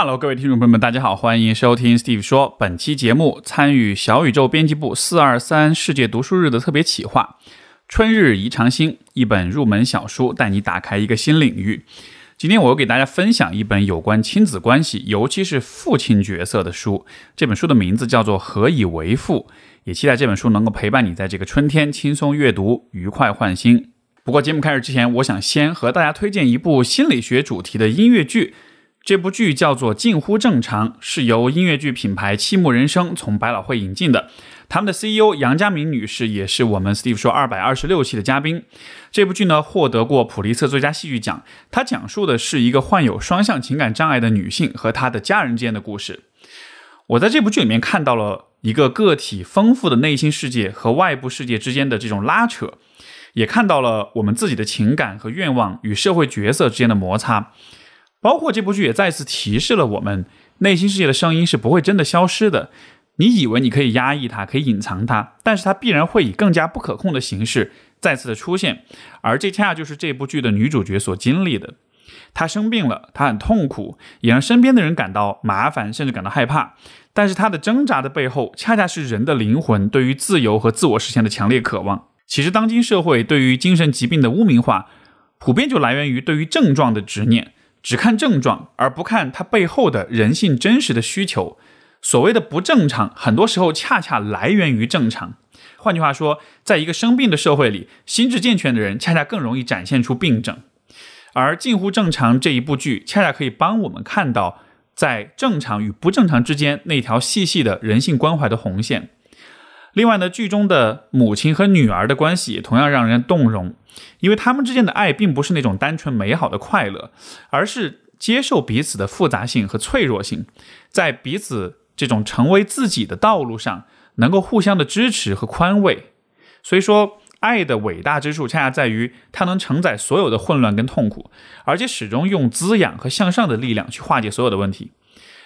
Hello，各位听众朋友们，大家好，欢迎收听 Steve 说。本期节目参与小宇宙编辑部四二三世界读书日的特别企划《春日宜长新》，一本入门小书，带你打开一个新领域。今天我又给大家分享一本有关亲子关系，尤其是父亲角色的书。这本书的名字叫做《何以为父》，也期待这本书能够陪伴你在这个春天轻松阅读，愉快换新。不过，节目开始之前，我想先和大家推荐一部心理学主题的音乐剧。这部剧叫做《近乎正常》，是由音乐剧品牌七木人生从百老汇引进的。他们的 CEO 杨佳明女士也是我们 Steve 说二百二十六期的嘉宾。这部剧呢，获得过普利策最佳戏剧奖。它讲述的是一个患有双向情感障碍的女性和她的家人间的故事。我在这部剧里面看到了一个个体丰富的内心世界和外部世界之间的这种拉扯，也看到了我们自己的情感和愿望与社会角色之间的摩擦。包括这部剧也再次提示了我们，内心世界的声音是不会真的消失的。你以为你可以压抑它，可以隐藏它，但是它必然会以更加不可控的形式再次的出现。而这恰恰就是这部剧的女主角所经历的。她生病了，她很痛苦，也让身边的人感到麻烦，甚至感到害怕。但是她的挣扎的背后，恰恰是人的灵魂对于自由和自我实现的强烈渴望。其实，当今社会对于精神疾病的污名化，普遍就来源于对于症状的执念。只看症状，而不看他背后的人性真实的需求。所谓的不正常，很多时候恰恰来源于正常。换句话说，在一个生病的社会里，心智健全的人恰恰更容易展现出病症。而《近乎正常》这一部剧，恰恰可以帮我们看到，在正常与不正常之间那条细细的人性关怀的红线。另外呢，剧中的母亲和女儿的关系也同样让人动容，因为他们之间的爱并不是那种单纯美好的快乐，而是接受彼此的复杂性和脆弱性，在彼此这种成为自己的道路上，能够互相的支持和宽慰。所以说，爱的伟大之处恰恰在于它能承载所有的混乱跟痛苦，而且始终用滋养和向上的力量去化解所有的问题。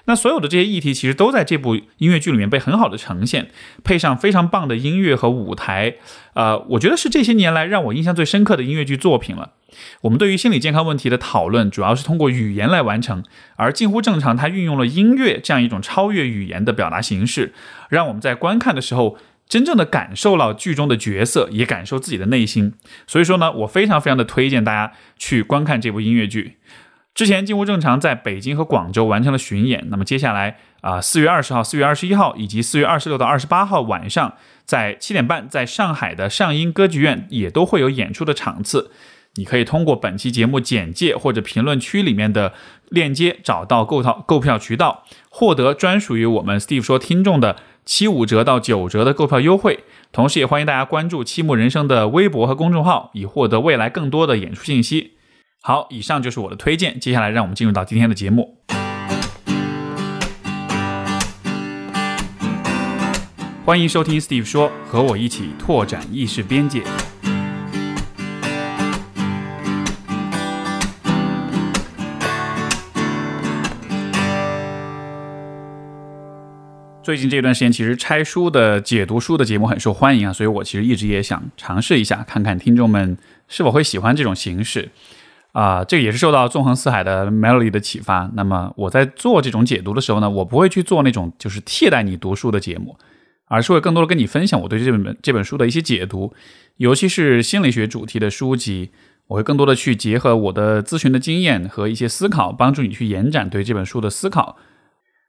那所有的这些议题其实都在这部音乐剧里面被很好的呈现，配上非常棒的音乐和舞台，呃，我觉得是这些年来让我印象最深刻的音乐剧作品了。我们对于心理健康问题的讨论主要是通过语言来完成，而《近乎正常》它运用了音乐这样一种超越语言的表达形式，让我们在观看的时候真正的感受了剧中的角色，也感受自己的内心。所以说呢，我非常非常的推荐大家去观看这部音乐剧。之前几乎正常在北京和广州完成了巡演，那么接下来啊，四月二十号、四月二十一号以及四月二十六到二十八号晚上，在七点半，在上海的上音歌剧院也都会有演出的场次。你可以通过本期节目简介或者评论区里面的链接找到购套购票渠道，获得专属于我们 Steve 说听众的七五折到九折的购票优惠。同时，也欢迎大家关注“七木人生”的微博和公众号，以获得未来更多的演出信息。好，以上就是我的推荐。接下来，让我们进入到今天的节目。欢迎收听 Steve 说，和我一起拓展意识边界。最近这段时间，其实拆书的、解读书的节目很受欢迎啊，所以我其实一直也想尝试一下，看看听众们是否会喜欢这种形式。啊，这个也是受到纵横四海的 melody 的启发。那么我在做这种解读的时候呢，我不会去做那种就是替代你读书的节目，而是会更多的跟你分享我对这本这本书的一些解读，尤其是心理学主题的书籍，我会更多的去结合我的咨询的经验和一些思考，帮助你去延展对这本书的思考。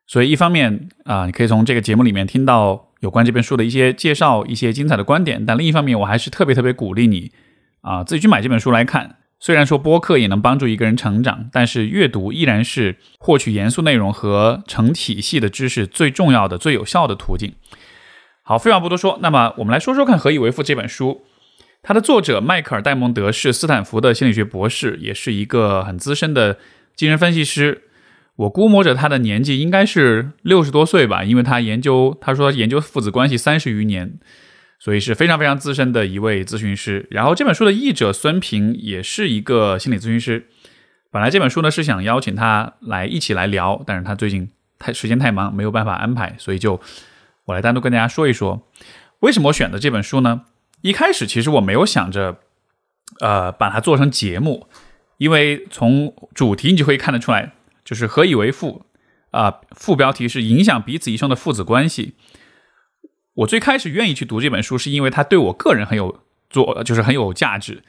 所以一方面啊，你可以从这个节目里面听到有关这本书的一些介绍、一些精彩的观点，但另一方面，我还是特别特别鼓励你啊，自己去买这本书来看。虽然说播客也能帮助一个人成长，但是阅读依然是获取严肃内容和成体系的知识最重要的、最有效的途径。好，废话不多说，那么我们来说说看《何以为父》这本书。它的作者迈克尔·戴蒙德是斯坦福的心理学博士，也是一个很资深的精神分析师。我估摸着他的年纪应该是六十多岁吧，因为他研究，他说研究父子关系三十余年。所以是非常非常资深的一位咨询师，然后这本书的译者孙平也是一个心理咨询师。本来这本书呢是想邀请他来一起来聊，但是他最近太时间太忙，没有办法安排，所以就我来单独跟大家说一说，为什么我选择这本书呢？一开始其实我没有想着，呃，把它做成节目，因为从主题你就可以看得出来，就是何以为父啊，副标题是影响彼此一生的父子关系。我最开始愿意去读这本书，是因为它对我个人很有做，就是很有价值。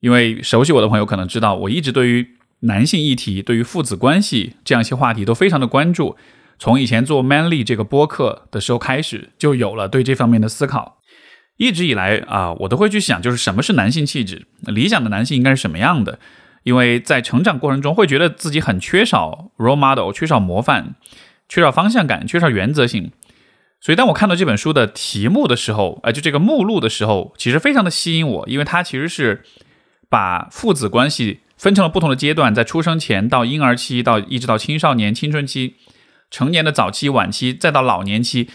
因为熟悉我的朋友可能知道，我一直对于男性议题、对于父子关系这样一些话题都非常的关注。从以前做《Manly》这个播客的时候开始，就有了对这方面的思考。一直以来啊，我都会去想，就是什么是男性气质？理想的男性应该是什么样的？因为在成长过程中，会觉得自己很缺少 role model，缺少模范，缺少方向感，缺少原则性。所以，当我看到这本书的题目的时候，呃，就这个目录的时候，其实非常的吸引我，因为它其实是把父子关系分成了不同的阶段，在出生前到婴儿期，到一直到青少年、青春期、成年的早期、晚期，再到老年期，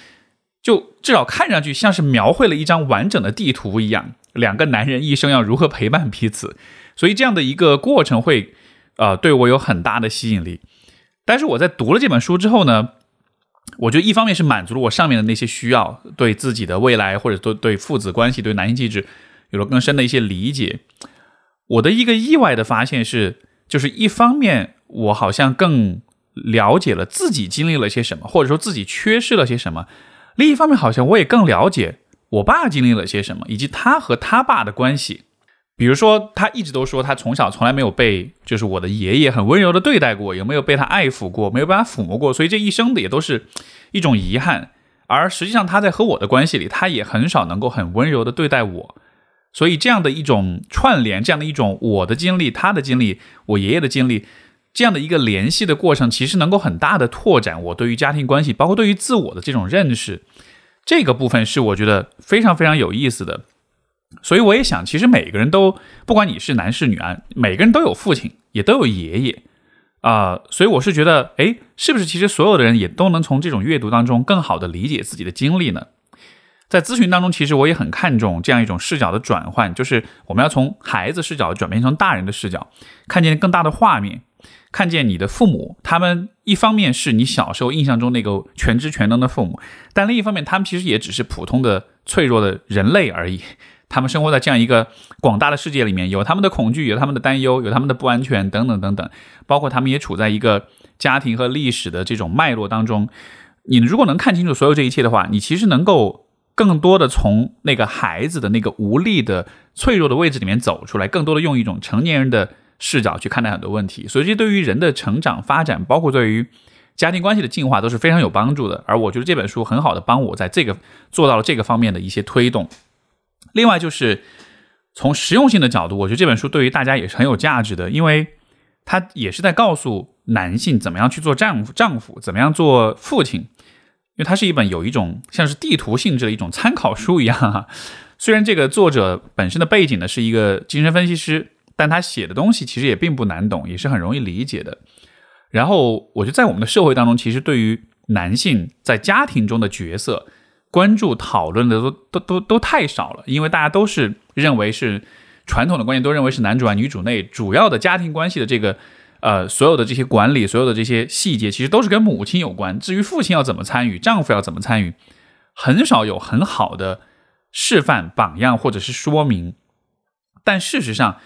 就至少看上去像是描绘了一张完整的地图一样，两个男人一生要如何陪伴彼此，所以这样的一个过程会，呃，对我有很大的吸引力。但是我在读了这本书之后呢？我觉得一方面是满足了我上面的那些需要，对自己的未来或者对对父子关系、对男性气质有了更深的一些理解。我的一个意外的发现是，就是一方面我好像更了解了自己经历了些什么，或者说自己缺失了些什么；另一方面，好像我也更了解我爸经历了些什么，以及他和他爸的关系。比如说，他一直都说他从小从来没有被，就是我的爷爷很温柔的对待过，有没有被他爱抚过，没有办法抚摸过，所以这一生的也都是一种遗憾。而实际上，他在和我的关系里，他也很少能够很温柔的对待我。所以这样的一种串联，这样的一种我的经历、他的经历、我爷爷的经历，这样的一个联系的过程，其实能够很大的拓展我对于家庭关系，包括对于自我的这种认识。这个部分是我觉得非常非常有意思的。所以我也想，其实每个人都，不管你是男是女啊，每个人都有父亲，也都有爷爷，啊，所以我是觉得，哎，是不是其实所有的人也都能从这种阅读当中更好的理解自己的经历呢？在咨询当中，其实我也很看重这样一种视角的转换，就是我们要从孩子视角转变成大人的视角，看见更大的画面，看见你的父母，他们一方面是你小时候印象中那个全知全能的父母，但另一方面，他们其实也只是普通的脆弱的人类而已。他们生活在这样一个广大的世界里面，有他们的恐惧，有他们的担忧，有他们的不安全，等等等等。包括他们也处在一个家庭和历史的这种脉络当中。你如果能看清楚所有这一切的话，你其实能够更多的从那个孩子的那个无力的脆弱的位置里面走出来，更多的用一种成年人的视角去看待很多问题。所以，这对于人的成长发展，包括对于家庭关系的进化都是非常有帮助的。而我觉得这本书很好的帮我在这个做到了这个方面的一些推动。另外就是从实用性的角度，我觉得这本书对于大家也是很有价值的，因为它也是在告诉男性怎么样去做丈夫、丈夫怎么样做父亲，因为它是一本有一种像是地图性质的一种参考书一样哈。虽然这个作者本身的背景呢是一个精神分析师，但他写的东西其实也并不难懂，也是很容易理解的。然后我觉得在我们的社会当中，其实对于男性在家庭中的角色。关注讨论的都都都都太少了，因为大家都是认为是传统的观念，都认为是男主外女主内，主要的家庭关系的这个呃所有的这些管理，所有的这些细节，其实都是跟母亲有关。至于父亲要怎么参与，丈夫要怎么参与，很少有很好的示范榜样或者是说明。但事实上，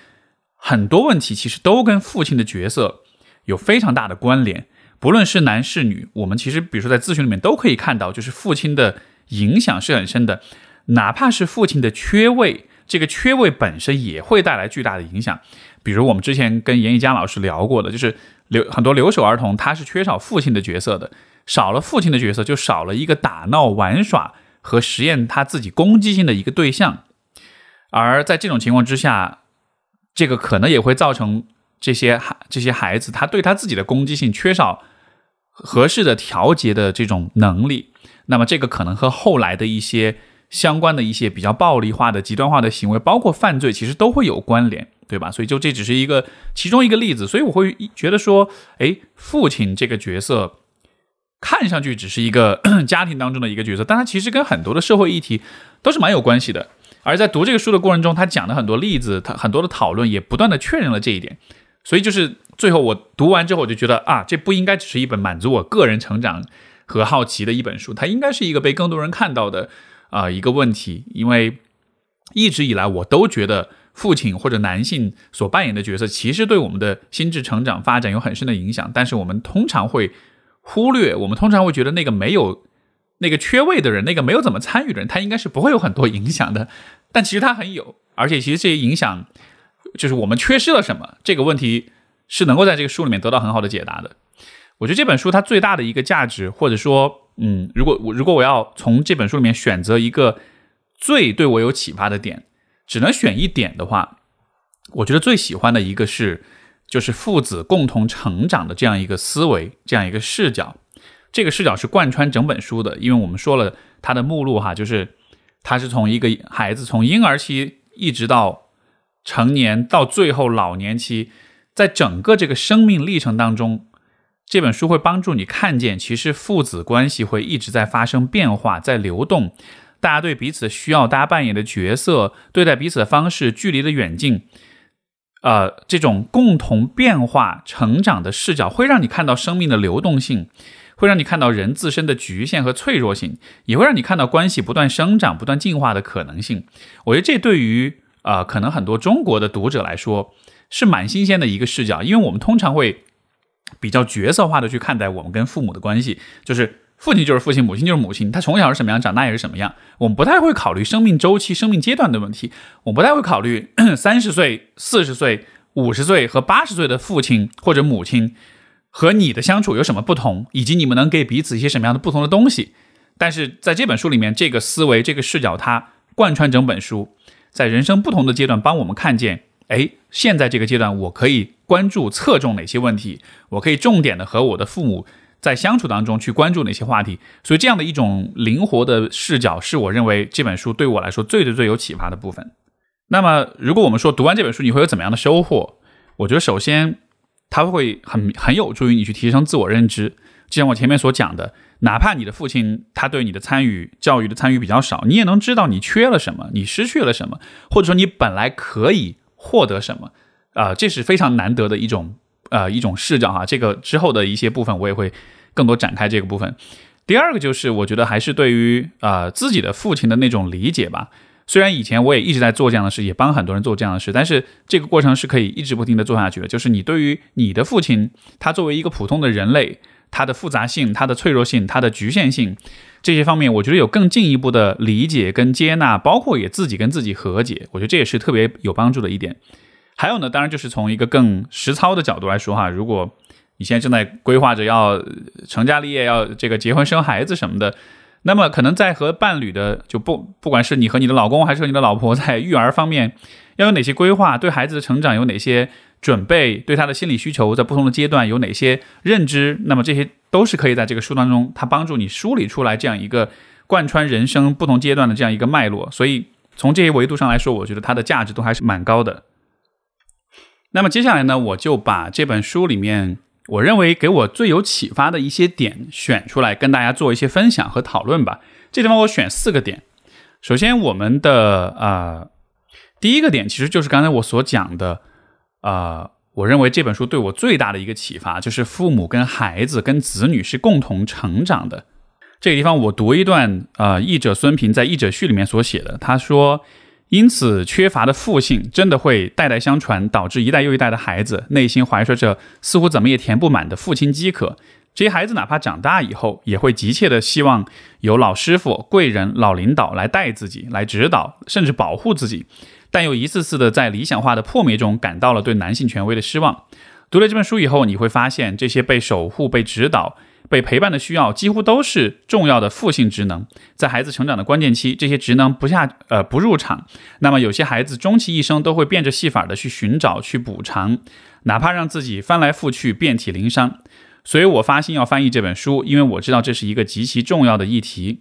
很多问题其实都跟父亲的角色有非常大的关联，不论是男是女，我们其实比如说在咨询里面都可以看到，就是父亲的。影响是很深的，哪怕是父亲的缺位，这个缺位本身也会带来巨大的影响。比如我们之前跟严艺佳老师聊过的，就是留很多留守儿童，他是缺少父亲的角色的，少了父亲的角色，就少了一个打闹玩耍和实验他自己攻击性的一个对象。而在这种情况之下，这个可能也会造成这些孩这些孩子他对他自己的攻击性缺少合适的调节的这种能力。那么这个可能和后来的一些相关的一些比较暴力化的、极端化的行为，包括犯罪，其实都会有关联，对吧？所以就这只是一个其中一个例子。所以我会觉得说，哎，父亲这个角色看上去只是一个 家庭当中的一个角色，但他其实跟很多的社会议题都是蛮有关系的。而在读这个书的过程中，他讲的很多例子，他很多的讨论，也不断的确认了这一点。所以就是最后我读完之后，我就觉得啊，这不应该只是一本满足我个人成长。和好奇的一本书，它应该是一个被更多人看到的啊一个问题，因为一直以来我都觉得父亲或者男性所扮演的角色，其实对我们的心智成长发展有很深的影响，但是我们通常会忽略，我们通常会觉得那个没有那个缺位的人，那个没有怎么参与的人，他应该是不会有很多影响的，但其实他很有，而且其实这些影响就是我们缺失了什么，这个问题是能够在这个书里面得到很好的解答的。我觉得这本书它最大的一个价值，或者说，嗯，如果我如果我要从这本书里面选择一个最对我有启发的点，只能选一点的话，我觉得最喜欢的一个是，就是父子共同成长的这样一个思维，这样一个视角。这个视角是贯穿整本书的，因为我们说了它的目录哈，就是它是从一个孩子从婴儿期一直到成年，到最后老年期，在整个这个生命历程当中。这本书会帮助你看见，其实父子关系会一直在发生变化，在流动。大家对彼此需要，大家扮演的角色，对待彼此的方式，距离的远近，呃，这种共同变化、成长的视角，会让你看到生命的流动性，会让你看到人自身的局限和脆弱性，也会让你看到关系不断生长、不断进化的可能性。我觉得这对于啊，可能很多中国的读者来说是蛮新鲜的一个视角，因为我们通常会。比较角色化的去看待我们跟父母的关系，就是父亲就是父亲，母亲就是母亲，他从小是什么样，长大也是什么样。我们不太会考虑生命周期、生命阶段的问题，我不太会考虑 三十岁、四十岁、五十岁和八十岁的父亲或者母亲和你的相处有什么不同，以及你们能给彼此一些什么样的不同的东西。但是在这本书里面，这个思维、这个视角，它贯穿整本书，在人生不同的阶段帮我们看见。哎，现在这个阶段我可以关注侧重哪些问题？我可以重点的和我的父母在相处当中去关注哪些话题？所以这样的一种灵活的视角，是我认为这本书对我来说最最最有启发的部分。那么，如果我们说读完这本书你会有怎么样的收获？我觉得首先它会很很有助于你去提升自我认知。就像我前面所讲的，哪怕你的父亲他对你的参与教育的参与比较少，你也能知道你缺了什么，你失去了什么，或者说你本来可以。获得什么？啊，这是非常难得的一种，呃，一种视角啊。这个之后的一些部分，我也会更多展开这个部分。第二个就是，我觉得还是对于啊自己的父亲的那种理解吧。虽然以前我也一直在做这样的事，也帮很多人做这样的事，但是这个过程是可以一直不停的做下去的。就是你对于你的父亲，他作为一个普通的人类。它的复杂性、它的脆弱性、它的局限性，这些方面，我觉得有更进一步的理解跟接纳，包括也自己跟自己和解，我觉得这也是特别有帮助的一点。还有呢，当然就是从一个更实操的角度来说哈，如果你现在正在规划着要成家立业，要这个结婚生孩子什么的，那么可能在和伴侣的就不不管是你和你的老公还是和你的老婆，在育儿方面。要有哪些规划？对孩子的成长有哪些准备？对他的心理需求，在不同的阶段有哪些认知？那么这些都是可以在这个书当中，它帮助你梳理出来这样一个贯穿人生不同阶段的这样一个脉络。所以从这些维度上来说，我觉得它的价值都还是蛮高的。那么接下来呢，我就把这本书里面我认为给我最有启发的一些点选出来，跟大家做一些分享和讨论吧。这地方我选四个点。首先，我们的啊。第一个点其实就是刚才我所讲的，呃，我认为这本书对我最大的一个启发就是父母跟孩子跟子女是共同成长的。这个地方我读一段，呃，译者孙平在译者序里面所写的，他说：“因此，缺乏的父性真的会代代相传，导致一代又一代的孩子内心怀揣着似乎怎么也填不满的父亲饥渴。这些孩子哪怕长大以后，也会急切的希望有老师傅、贵人、老领导来带自己、来指导，甚至保护自己。”但又一次次的在理想化的破灭中，感到了对男性权威的失望。读了这本书以后，你会发现，这些被守护、被指导、被陪伴的需要，几乎都是重要的父性职能。在孩子成长的关键期，这些职能不下呃不入场，那么有些孩子终其一生都会变着戏法的去寻找、去补偿，哪怕让自己翻来覆去、遍体鳞伤。所以我发心要翻译这本书，因为我知道这是一个极其重要的议题。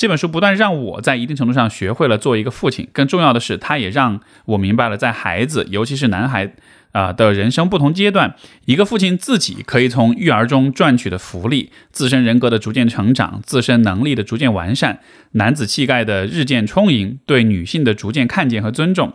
这本书不断让我在一定程度上学会了做一个父亲，更重要的是，它也让我明白了，在孩子，尤其是男孩，啊的人生不同阶段，一个父亲自己可以从育儿中赚取的福利、自身人格的逐渐成长、自身能力的逐渐完善、男子气概的日渐充盈、对女性的逐渐看见和尊重。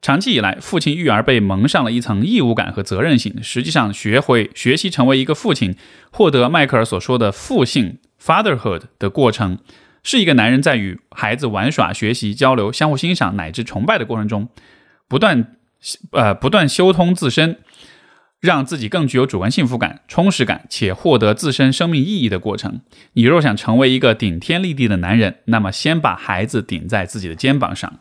长期以来，父亲育儿被蒙上了一层义务感和责任心。实际上，学会学习成为一个父亲，获得迈克尔所说的父性 （fatherhood） 的过程。是一个男人在与孩子玩耍、学习、交流、相互欣赏乃至崇拜的过程中，不断，呃，不断修通自身，让自己更具有主观幸福感、充实感，且获得自身生命意义的过程。你若想成为一个顶天立地的男人，那么先把孩子顶在自己的肩膀上。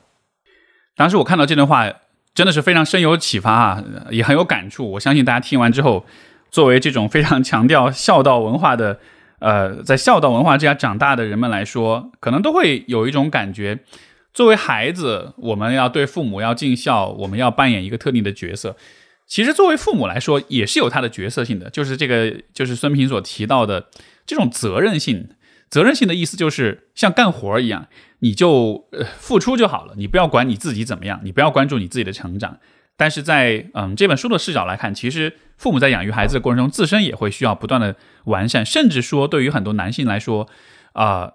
当时我看到这段话，真的是非常深有启发啊，也很有感触。我相信大家听完之后，作为这种非常强调孝道文化的。呃，在孝道文化之下长大的人们来说，可能都会有一种感觉：，作为孩子，我们要对父母要尽孝，我们要扮演一个特定的角色。其实，作为父母来说，也是有他的角色性的，就是这个，就是孙平所提到的这种责任性。责任性的意思就是像干活一样，你就呃付出就好了，你不要管你自己怎么样，你不要关注你自己的成长。但是在嗯这本书的视角来看，其实父母在养育孩子的过程中，自身也会需要不断的完善，甚至说对于很多男性来说，呃，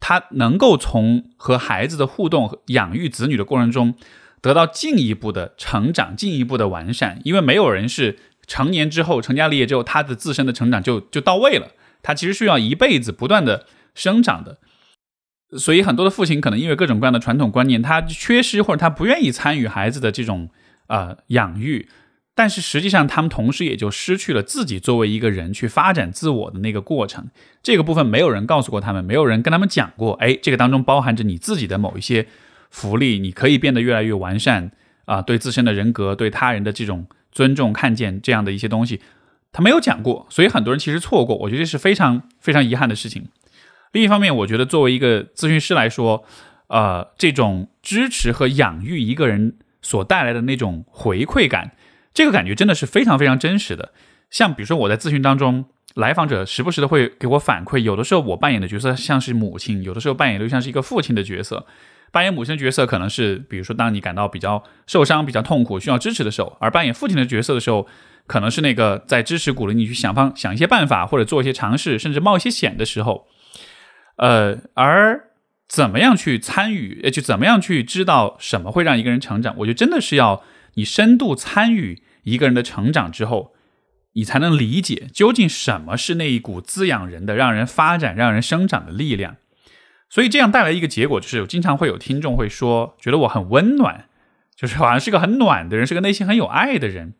他能够从和孩子的互动、养育子女的过程中得到进一步的成长、进一步的完善。因为没有人是成年之后、成家立业之后，他的自身的成长就就到位了，他其实需要一辈子不断的生长的。所以很多的父亲可能因为各种各样的传统观念，他缺失或者他不愿意参与孩子的这种。呃，养育，但是实际上他们同时也就失去了自己作为一个人去发展自我的那个过程。这个部分没有人告诉过他们，没有人跟他们讲过。哎，这个当中包含着你自己的某一些福利，你可以变得越来越完善啊，对自身的人格、对他人的这种尊重、看见这样的一些东西，他没有讲过。所以很多人其实错过，我觉得是非常非常遗憾的事情。另一方面，我觉得作为一个咨询师来说，呃，这种支持和养育一个人。所带来的那种回馈感，这个感觉真的是非常非常真实的。像比如说我在咨询当中，来访者时不时的会给我反馈，有的时候我扮演的角色像是母亲，有的时候扮演的像是一个父亲的角色。扮演母亲角色可能是，比如说当你感到比较受伤、比较痛苦、需要支持的时候；而扮演父亲的角色的时候，可能是那个在支持、鼓励你去想方想一些办法，或者做一些尝试，甚至冒一些险的时候。呃，而。怎么样去参与？呃，就怎么样去知道什么会让一个人成长？我觉得真的是要你深度参与一个人的成长之后，你才能理解究竟什么是那一股滋养人的、让人发展、让人生长的力量。所以这样带来一个结果，就是经常会有听众会说，觉得我很温暖，就是好像是个很暖的人，是个内心很有爱的人。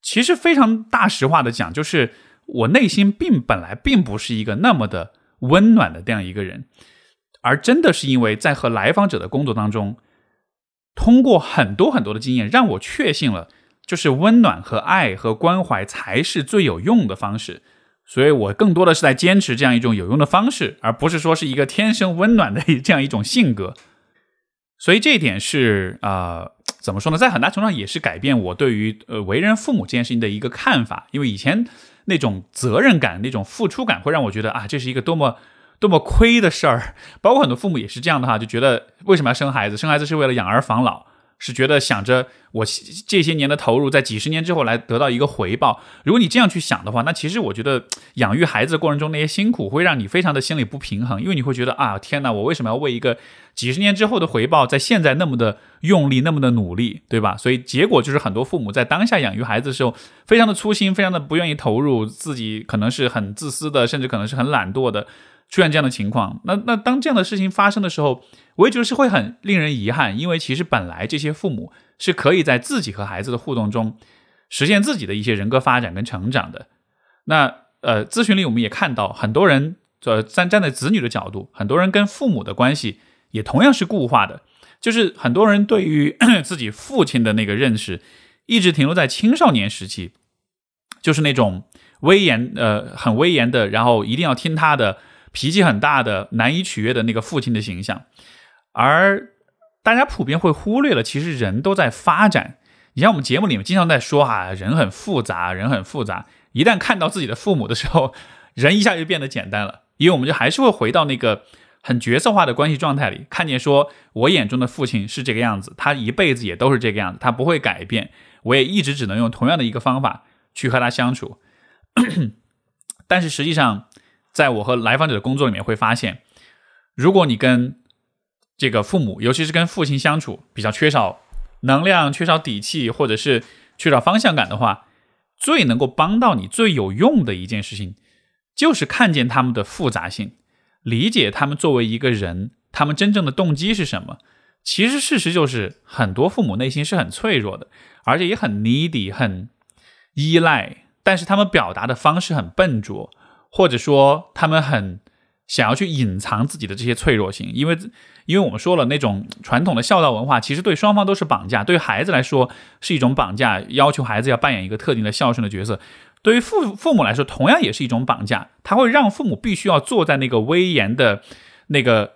其实非常大实话的讲，就是我内心并本来并不是一个那么的温暖的这样一个人。而真的是因为在和来访者的工作当中，通过很多很多的经验，让我确信了，就是温暖和爱和关怀才是最有用的方式。所以，我更多的是在坚持这样一种有用的方式，而不是说是一个天生温暖的这样一种性格。所以这一点是啊，怎么说呢？在很大程度上也是改变我对于呃为人父母这件事情的一个看法。因为以前那种责任感、那种付出感，会让我觉得啊，这是一个多么……多么亏的事儿，包括很多父母也是这样的哈，就觉得为什么要生孩子？生孩子是为了养儿防老，是觉得想着我这些年的投入，在几十年之后来得到一个回报。如果你这样去想的话，那其实我觉得养育孩子过程中那些辛苦会让你非常的心理不平衡，因为你会觉得啊，天哪，我为什么要为一个几十年之后的回报，在现在那么的用力，那么的努力，对吧？所以结果就是很多父母在当下养育孩子的时候，非常的粗心，非常的不愿意投入，自己可能是很自私的，甚至可能是很懒惰的。出现这样的情况，那那当这样的事情发生的时候，我也觉得是会很令人遗憾，因为其实本来这些父母是可以在自己和孩子的互动中实现自己的一些人格发展跟成长的。那呃，咨询里我们也看到，很多人呃站站在子女的角度，很多人跟父母的关系也同样是固化的，就是很多人对于 自己父亲的那个认识一直停留在青少年时期，就是那种威严呃很威严的，然后一定要听他的。脾气很大的、难以取悦的那个父亲的形象，而大家普遍会忽略了，其实人都在发展。你像我们节目里面经常在说啊，人很复杂，人很复杂。一旦看到自己的父母的时候，人一下就变得简单了，因为我们就还是会回到那个很角色化的关系状态里，看见说我眼中的父亲是这个样子，他一辈子也都是这个样子，他不会改变，我也一直只能用同样的一个方法去和他相处。但是实际上。在我和来访者的工作里面，会发现，如果你跟这个父母，尤其是跟父亲相处比较缺少能量、缺少底气，或者是缺少方向感的话，最能够帮到你、最有用的一件事情，就是看见他们的复杂性，理解他们作为一个人，他们真正的动机是什么。其实事实就是，很多父母内心是很脆弱的，而且也很 need、y 很依赖，但是他们表达的方式很笨拙。或者说，他们很想要去隐藏自己的这些脆弱性，因为因为我们说了，那种传统的孝道文化，其实对双方都是绑架。对孩子来说，是一种绑架，要求孩子要扮演一个特定的孝顺的角色；对于父父母来说，同样也是一种绑架，他会让父母必须要坐在那个威严的那个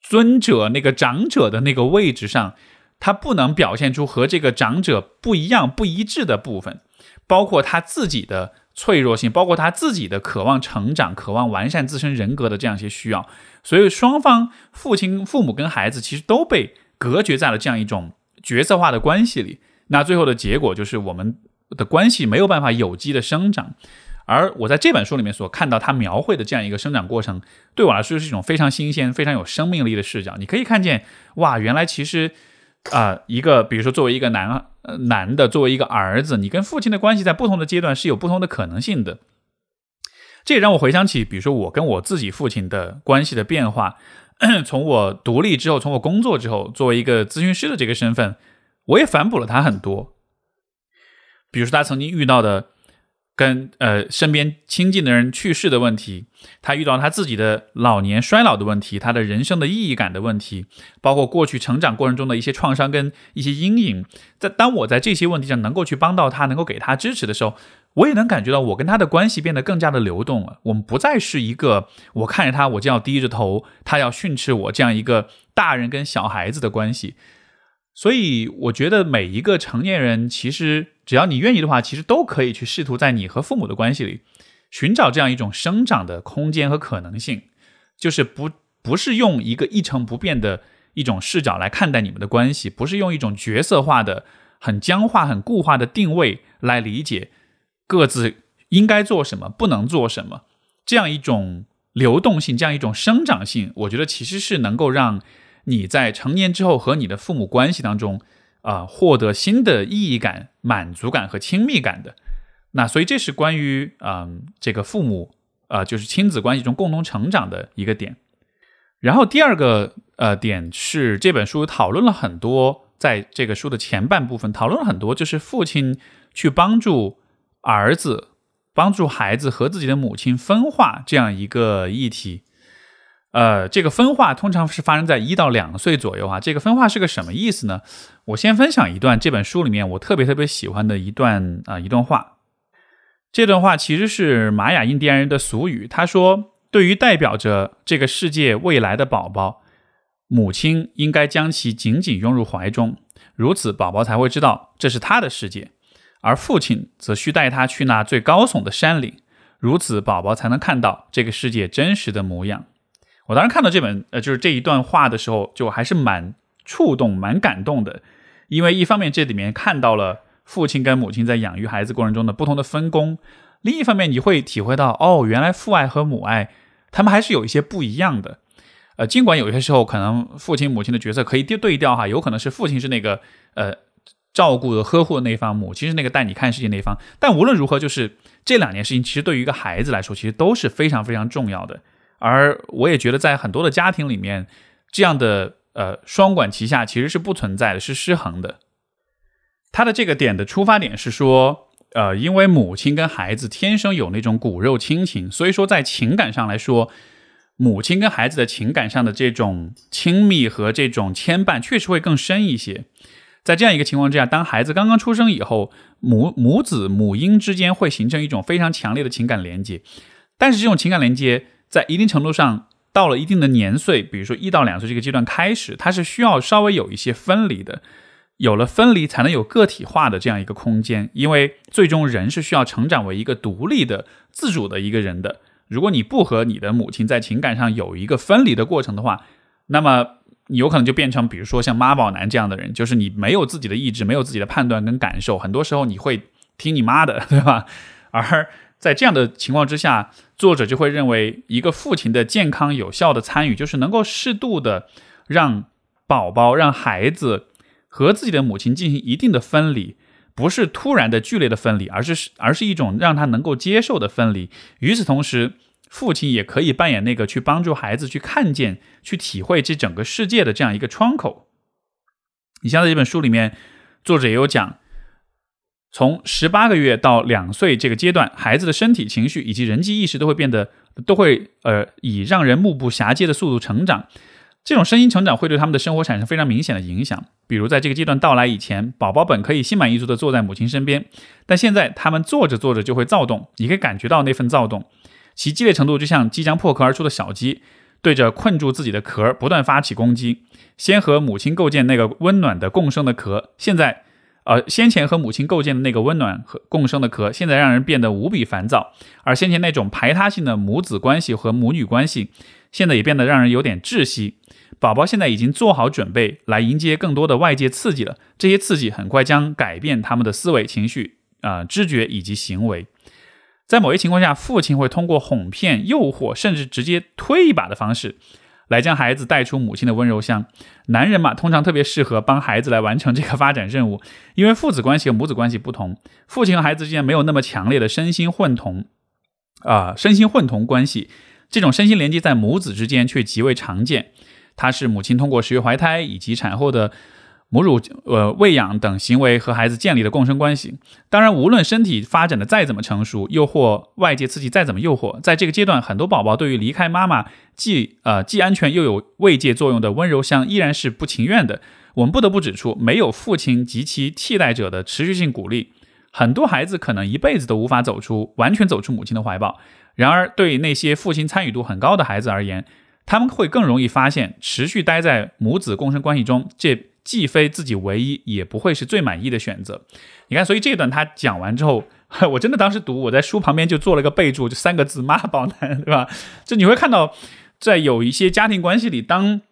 尊者、那个长者的那个位置上，他不能表现出和这个长者不一样、不一致的部分，包括他自己的。脆弱性，包括他自己的渴望成长、渴望完善自身人格的这样一些需要，所以双方父亲、父母跟孩子其实都被隔绝在了这样一种角色化的关系里。那最后的结果就是，我们的关系没有办法有机的生长。而我在这本书里面所看到他描绘的这样一个生长过程，对我来说是一种非常新鲜、非常有生命力的视角。你可以看见，哇，原来其实。啊，一个比如说，作为一个男男的，作为一个儿子，你跟父亲的关系在不同的阶段是有不同的可能性的。这也让我回想起，比如说我跟我自己父亲的关系的变化。从我独立之后，从我工作之后，作为一个咨询师的这个身份，我也反哺了他很多。比如说他曾经遇到的。跟呃身边亲近的人去世的问题，他遇到他自己的老年衰老的问题，他的人生的意义感的问题，包括过去成长过程中的一些创伤跟一些阴影。在当我在这些问题上能够去帮到他，能够给他支持的时候，我也能感觉到我跟他的关系变得更加的流动了。我们不再是一个我看着他我就要低着头，他要训斥我这样一个大人跟小孩子的关系。所以，我觉得每一个成年人，其实只要你愿意的话，其实都可以去试图在你和父母的关系里寻找这样一种生长的空间和可能性。就是不不是用一个一成不变的一种视角来看待你们的关系，不是用一种角色化的、很僵化、很固化的定位来理解各自应该做什么、不能做什么。这样一种流动性、这样一种生长性，我觉得其实是能够让。你在成年之后和你的父母关系当中，啊，获得新的意义感、满足感和亲密感的，那所以这是关于嗯这个父母啊，就是亲子关系中共同成长的一个点。然后第二个呃点是这本书讨论了很多，在这个书的前半部分讨论了很多，就是父亲去帮助儿子、帮助孩子和自己的母亲分化这样一个议题。呃，这个分化通常是发生在一到两岁左右啊。这个分化是个什么意思呢？我先分享一段这本书里面我特别特别喜欢的一段啊一段话。这段话其实是玛雅印第安人的俗语。他说：“对于代表着这个世界未来的宝宝，母亲应该将其紧紧拥入怀中，如此宝宝才会知道这是他的世界；而父亲则需带他去那最高耸的山岭，如此宝宝才能看到这个世界真实的模样。”我当时看到这本，呃，就是这一段话的时候，就还是蛮触动、蛮感动的。因为一方面这里面看到了父亲跟母亲在养育孩子过程中的不同的分工，另一方面你会体会到，哦，原来父爱和母爱，他们还是有一些不一样的。呃，尽管有些时候可能父亲母亲的角色可以对对调哈，有可能是父亲是那个呃照顾的、呵护的那一方，母亲是那个带你看世界那一方。但无论如何，就是这两件事情，其实对于一个孩子来说，其实都是非常非常重要的。而我也觉得，在很多的家庭里面，这样的呃双管齐下其实是不存在的，是失衡的。他的这个点的出发点是说，呃，因为母亲跟孩子天生有那种骨肉亲情，所以说在情感上来说，母亲跟孩子的情感上的这种亲密和这种牵绊确实会更深一些。在这样一个情况之下，当孩子刚刚出生以后，母母子、母婴之间会形成一种非常强烈的情感连接，但是这种情感连接。在一定程度上，到了一定的年岁，比如说一到两岁这个阶段开始，它是需要稍微有一些分离的，有了分离才能有个体化的这样一个空间，因为最终人是需要成长为一个独立的、自主的一个人的。如果你不和你的母亲在情感上有一个分离的过程的话，那么有可能就变成，比如说像妈宝男这样的人，就是你没有自己的意志，没有自己的判断跟感受，很多时候你会听你妈的，对吧？而在这样的情况之下，作者就会认为，一个父亲的健康有效的参与，就是能够适度的让宝宝、让孩子和自己的母亲进行一定的分离，不是突然的剧烈的分离，而是是而是一种让他能够接受的分离。与此同时，父亲也可以扮演那个去帮助孩子去看见、去体会这整个世界的这样一个窗口。你像在这本书里面，作者也有讲。从十八个月到两岁这个阶段，孩子的身体、情绪以及人际意识都会变得，都会呃以让人目不暇接的速度成长。这种声音成长会对他们的生活产生非常明显的影响。比如，在这个阶段到来以前，宝宝本可以心满意足地坐在母亲身边，但现在他们坐着坐着就会躁动。你可以感觉到那份躁动，其激烈程度就像即将破壳而出的小鸡对着困住自己的壳不断发起攻击，先和母亲构建那个温暖的共生的壳，现在。而先前和母亲构建的那个温暖和共生的壳，现在让人变得无比烦躁；而先前那种排他性的母子关系和母女关系，现在也变得让人有点窒息。宝宝现在已经做好准备来迎接更多的外界刺激了，这些刺激很快将改变他们的思维、情绪、啊知觉以及行为。在某些情况下，父亲会通过哄骗、诱惑，甚至直接推一把的方式。来将孩子带出母亲的温柔乡。男人嘛，通常特别适合帮孩子来完成这个发展任务，因为父子关系和母子关系不同，父亲和孩子之间没有那么强烈的身心混同，啊，身心混同关系，这种身心连接在母子之间却极为常见，它是母亲通过十月怀胎以及产后的。母乳、呃喂养等行为和孩子建立的共生关系。当然，无论身体发展的再怎么成熟，又或外界刺激再怎么诱惑，在这个阶段，很多宝宝对于离开妈妈既呃既安全又有慰藉作用的温柔乡，依然是不情愿的。我们不得不指出，没有父亲及其替代者的持续性鼓励，很多孩子可能一辈子都无法走出完全走出母亲的怀抱。然而，对那些父亲参与度很高的孩子而言，他们会更容易发现持续待在母子共生关系中这。既非自己唯一，也不会是最满意的选择。你看，所以这段他讲完之后，我真的当时读，我在书旁边就做了个备注，就三个字：妈宝男，对吧？就你会看到，在有一些家庭关系里，当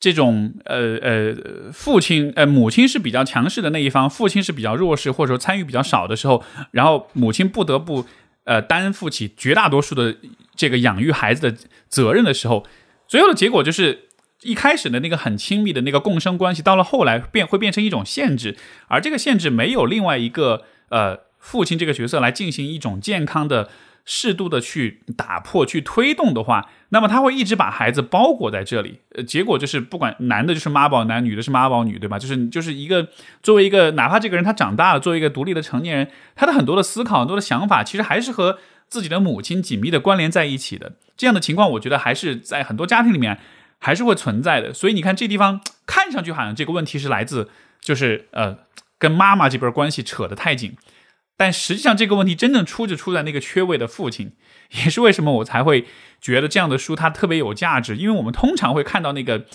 这种呃呃父亲呃母亲是比较强势的那一方，父亲是比较弱势或者说参与比较少的时候，然后母亲不得不呃担负起绝大多数的这个养育孩子的责任的时候，最后的结果就是。一开始的那个很亲密的那个共生关系，到了后来变会变成一种限制，而这个限制没有另外一个呃父亲这个角色来进行一种健康的适度的去打破去推动的话，那么他会一直把孩子包裹在这里，呃，结果就是不管男的就是妈宝男，女的是妈宝女，对吧？就是就是一个作为一个哪怕这个人他长大了，作为一个独立的成年人，他的很多的思考、很多的想法，其实还是和自己的母亲紧密的关联在一起的。这样的情况，我觉得还是在很多家庭里面。还是会存在的，所以你看这地方看上去好像这个问题是来自，就是呃，跟妈妈这边关系扯得太紧，但实际上这个问题真正出就出在那个缺位的父亲，也是为什么我才会觉得这样的书它特别有价值，因为我们通常会看到那个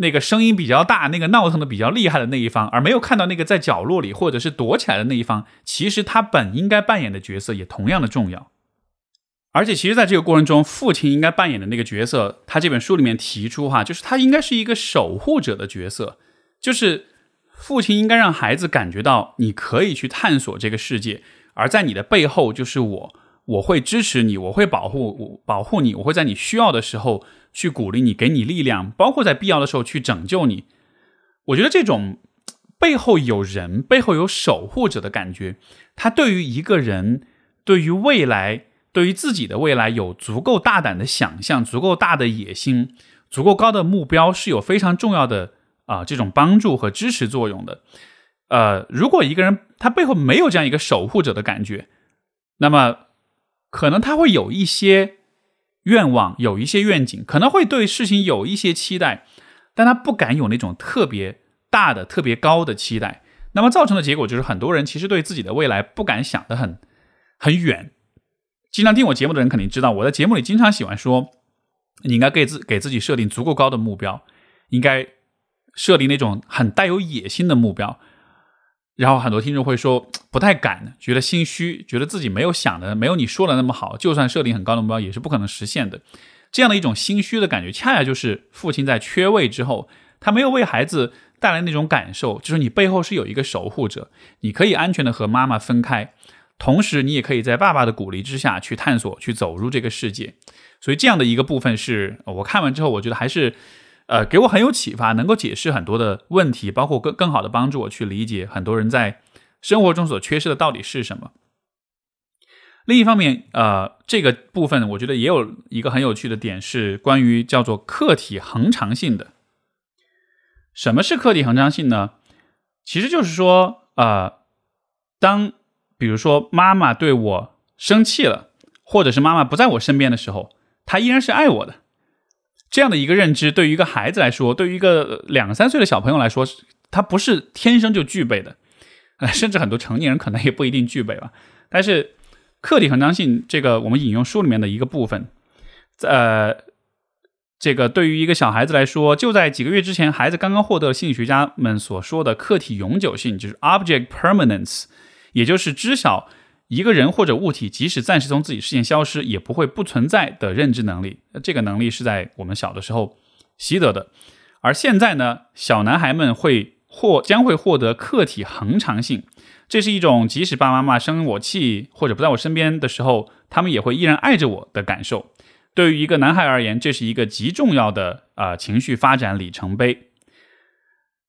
那个声音比较大、那个闹腾的比较厉害的那一方，而没有看到那个在角落里或者是躲起来的那一方，其实他本应该扮演的角色也同样的重要。而且，其实，在这个过程中，父亲应该扮演的那个角色，他这本书里面提出，哈，就是他应该是一个守护者的角色，就是父亲应该让孩子感觉到，你可以去探索这个世界，而在你的背后，就是我，我会支持你，我会保护，我保护你，我会在你需要的时候去鼓励你，给你力量，包括在必要的时候去拯救你。我觉得这种背后有人，背后有守护者的感觉，他对于一个人，对于未来。对于自己的未来有足够大胆的想象、足够大的野心、足够高的目标是有非常重要的啊这种帮助和支持作用的。呃，如果一个人他背后没有这样一个守护者的感觉，那么可能他会有一些愿望、有一些愿景，可能会对事情有一些期待，但他不敢有那种特别大的、特别高的期待。那么造成的结果就是，很多人其实对自己的未来不敢想的很很远。经常听我节目的人肯定知道，我在节目里经常喜欢说，你应该给自给自己设定足够高的目标，应该设立那种很带有野心的目标。然后很多听众会说不太敢，觉得心虚，觉得自己没有想的没有你说的那么好，就算设定很高的目标也是不可能实现的。这样的一种心虚的感觉，恰恰就是父亲在缺位之后，他没有为孩子带来那种感受，就是你背后是有一个守护者，你可以安全的和妈妈分开。同时，你也可以在爸爸的鼓励之下去探索，去走入这个世界。所以，这样的一个部分是我看完之后，我觉得还是，呃，给我很有启发，能够解释很多的问题，包括更更好的帮助我去理解很多人在生活中所缺失的到底是什么。另一方面，呃，这个部分我觉得也有一个很有趣的点，是关于叫做客体恒常性的。什么是客体恒常性呢？其实就是说，呃，当比如说，妈妈对我生气了，或者是妈妈不在我身边的时候，她依然是爱我的。这样的一个认知，对于一个孩子来说，对于一个两三岁的小朋友来说，他不是天生就具备的，甚至很多成年人可能也不一定具备吧。但是，客体恒常性，这个我们引用书里面的一个部分，呃，这个对于一个小孩子来说，就在几个月之前，孩子刚刚获得了心理学家们所说的客体永久性，就是 object permanence。也就是知晓一个人或者物体，即使暂时从自己视线消失，也不会不存在的认知能力。这个能力是在我们小的时候习得的，而现在呢，小男孩们会获将会获得客体恒常性，这是一种即使爸爸妈妈生我气或者不在我身边的时候，他们也会依然爱着我的感受。对于一个男孩而言，这是一个极重要的啊情绪发展里程碑。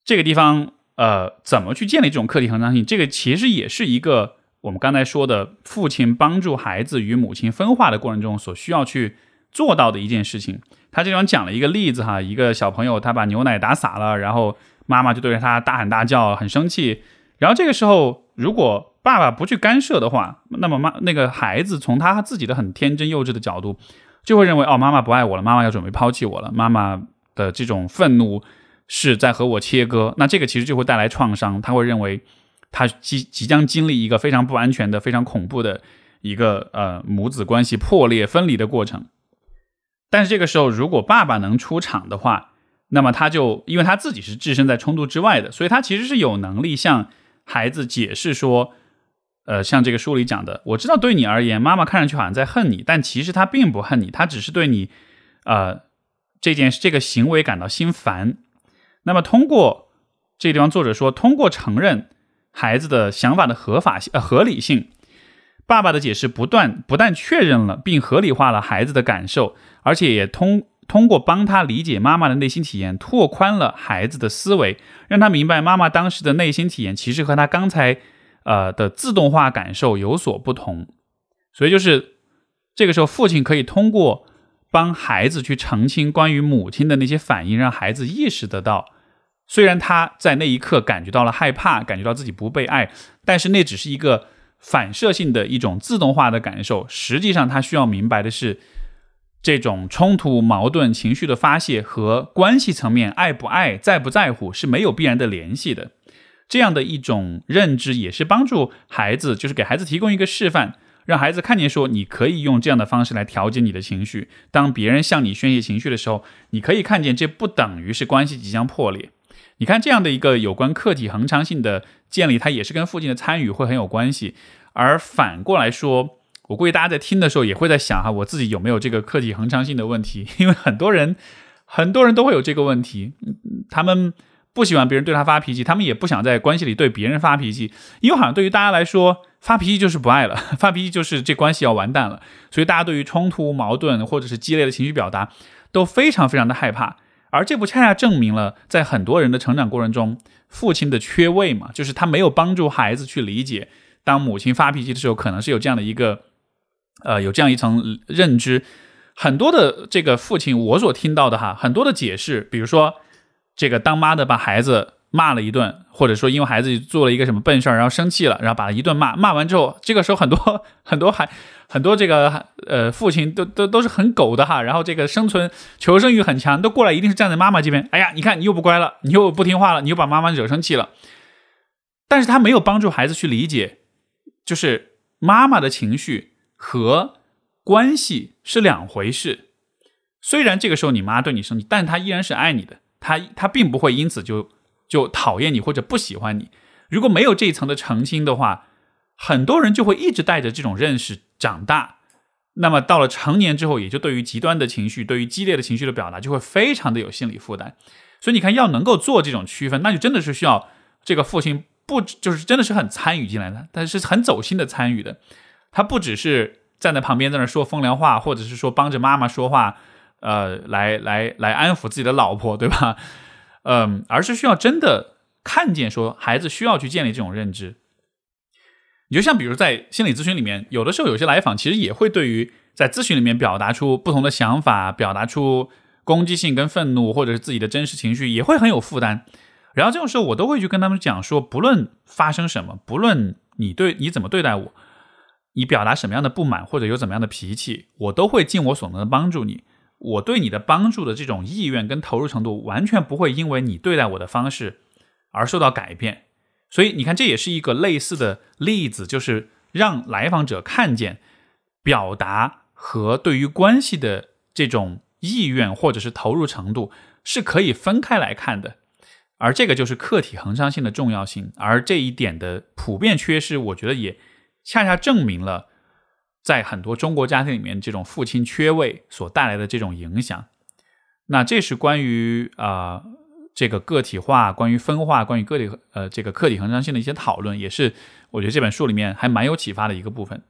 这个地方。呃，怎么去建立这种客体恒常性？这个其实也是一个我们刚才说的父亲帮助孩子与母亲分化的过程中所需要去做到的一件事情。他这种讲了一个例子哈，一个小朋友他把牛奶打洒了，然后妈妈就对着他大喊大叫，很生气。然后这个时候，如果爸爸不去干涉的话，那么妈那个孩子从他自己的很天真幼稚的角度，就会认为哦，妈妈不爱我了，妈妈要准备抛弃我了，妈妈的这种愤怒。是在和我切割，那这个其实就会带来创伤。他会认为，他即即将经历一个非常不安全的、非常恐怖的一个呃母子关系破裂分离的过程。但是这个时候，如果爸爸能出场的话，那么他就因为他自己是置身在冲突之外的，所以他其实是有能力向孩子解释说，呃，像这个书里讲的，我知道对你而言，妈妈看上去好像在恨你，但其实她并不恨你，她只是对你，呃，这件这个行为感到心烦。那么，通过这个地方，作者说，通过承认孩子的想法的合法性、呃合理性，爸爸的解释不断不但确认了，并合理化了孩子的感受，而且也通通过帮他理解妈妈的内心体验，拓宽了孩子的思维，让他明白妈妈当时的内心体验其实和他刚才，呃的自动化感受有所不同。所以，就是这个时候，父亲可以通过。帮孩子去澄清关于母亲的那些反应，让孩子意识得到，虽然他在那一刻感觉到了害怕，感觉到自己不被爱，但是那只是一个反射性的一种自动化的感受。实际上，他需要明白的是，这种冲突、矛盾、情绪的发泄和关系层面爱不爱、在不在乎是没有必然的联系的。这样的一种认知，也是帮助孩子，就是给孩子提供一个示范。让孩子看见，说你可以用这样的方式来调节你的情绪。当别人向你宣泄情绪的时候，你可以看见，这不等于是关系即将破裂。你看这样的一个有关客体恒常性的建立，它也是跟父亲的参与会很有关系。而反过来说，我估计大家在听的时候也会在想哈，我自己有没有这个客体恒常性的问题？因为很多人，很多人都会有这个问题。他们不喜欢别人对他发脾气，他们也不想在关系里对别人发脾气，因为好像对于大家来说。发脾气就是不爱了，发脾气就是这关系要完蛋了，所以大家对于冲突、矛盾或者是激烈的情绪表达都非常非常的害怕，而这不恰恰证明了在很多人的成长过程中，父亲的缺位嘛，就是他没有帮助孩子去理解，当母亲发脾气的时候，可能是有这样的一个，呃，有这样一层认知。很多的这个父亲，我所听到的哈，很多的解释，比如说这个当妈的把孩子。骂了一顿，或者说因为孩子做了一个什么笨事儿，然后生气了，然后把他一顿骂。骂完之后，这个时候很多 很多孩很多这个呃父亲都都都是很狗的哈。然后这个生存求生欲很强，都过来一定是站在妈妈这边。哎呀，你看你又不乖了，你又不听话了，你又把妈妈惹生气了。但是他没有帮助孩子去理解，就是妈妈的情绪和关系是两回事。虽然这个时候你妈对你生气，但是依然是爱你的。她她并不会因此就。就讨厌你或者不喜欢你，如果没有这一层的澄清的话，很多人就会一直带着这种认识长大。那么到了成年之后，也就对于极端的情绪、对于激烈的情绪的表达，就会非常的有心理负担。所以你看，要能够做这种区分，那就真的是需要这个父亲不只就是真的是很参与进来的，但是很走心的参与的。他不只是站在旁边在那说风凉话，或者是说帮着妈妈说话，呃，来来来安抚自己的老婆，对吧？嗯，而是需要真的看见，说孩子需要去建立这种认知。你就像，比如在心理咨询里面，有的时候有些来访其实也会对于在咨询里面表达出不同的想法，表达出攻击性跟愤怒，或者是自己的真实情绪，也会很有负担。然后这种时候，我都会去跟他们讲说，不论发生什么，不论你对你怎么对待我，你表达什么样的不满或者有怎么样的脾气，我都会尽我所能的帮助你。我对你的帮助的这种意愿跟投入程度，完全不会因为你对待我的方式而受到改变。所以你看，这也是一个类似的例子，就是让来访者看见表达和对于关系的这种意愿或者是投入程度是可以分开来看的。而这个就是客体恒常性的重要性，而这一点的普遍缺失，我觉得也恰恰证明了。在很多中国家庭里面，这种父亲缺位所带来的这种影响，那这是关于啊这个个体化、关于分化、关于个体呃这个个体恒常性的一些讨论，也是我觉得这本书里面还蛮有启发的一个部分。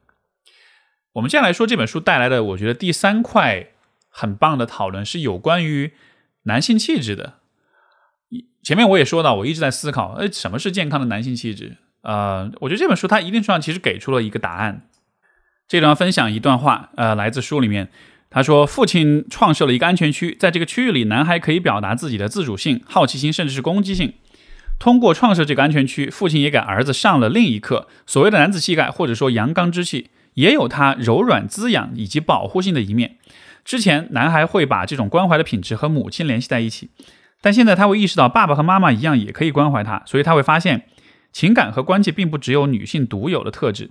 我们接下来说这本书带来的，我觉得第三块很棒的讨论是有关于男性气质的。一前面我也说到，我一直在思考，呃，什么是健康的男性气质？呃，我觉得这本书它一定程度上其实给出了一个答案。这段分享一段话，呃，来自书里面。他说，父亲创设了一个安全区，在这个区域里，男孩可以表达自己的自主性、好奇心，甚至是攻击性。通过创设这个安全区，父亲也给儿子上了另一课。所谓的男子气概，或者说阳刚之气，也有他柔软滋养以及保护性的一面。之前，男孩会把这种关怀的品质和母亲联系在一起，但现在他会意识到，爸爸和妈妈一样也可以关怀他，所以他会发现，情感和关系并不只有女性独有的特质。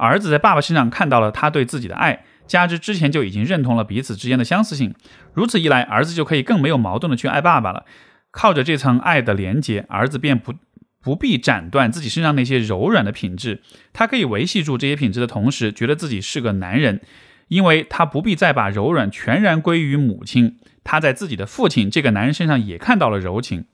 儿子在爸爸身上看到了他对自己的爱，加之之前就已经认同了彼此之间的相似性，如此一来，儿子就可以更没有矛盾的去爱爸爸了。靠着这层爱的连接，儿子便不不必斩断自己身上那些柔软的品质，他可以维系住这些品质的同时，觉得自己是个男人，因为他不必再把柔软全然归于母亲。他在自己的父亲这个男人身上也看到了柔情，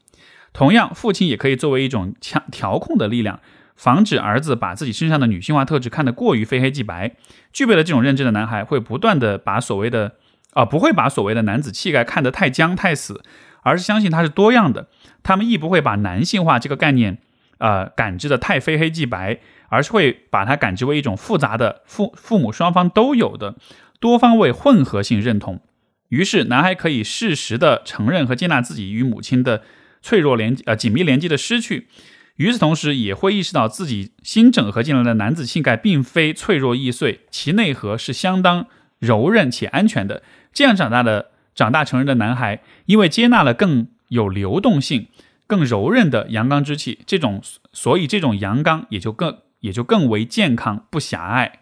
同样，父亲也可以作为一种强调控的力量。防止儿子把自己身上的女性化特质看得过于非黑即白，具备了这种认知的男孩会不断的把所谓的，啊不会把所谓的男子气概看得太僵太死，而是相信他是多样的。他们亦不会把男性化这个概念，呃感知的太非黑即白，而是会把它感知为一种复杂的父父母双方都有的多方位混合性认同。于是，男孩可以适时的承认和接纳自己与母亲的脆弱连呃紧密连接的失去。与此同时，也会意识到自己新整合进来的男子气概并非脆弱易碎，其内核是相当柔韧且安全的。这样长大的、长大成人的男孩，因为接纳了更有流动性、更柔韧的阳刚之气，这种所以这种阳刚也就更也就更为健康、不狭隘。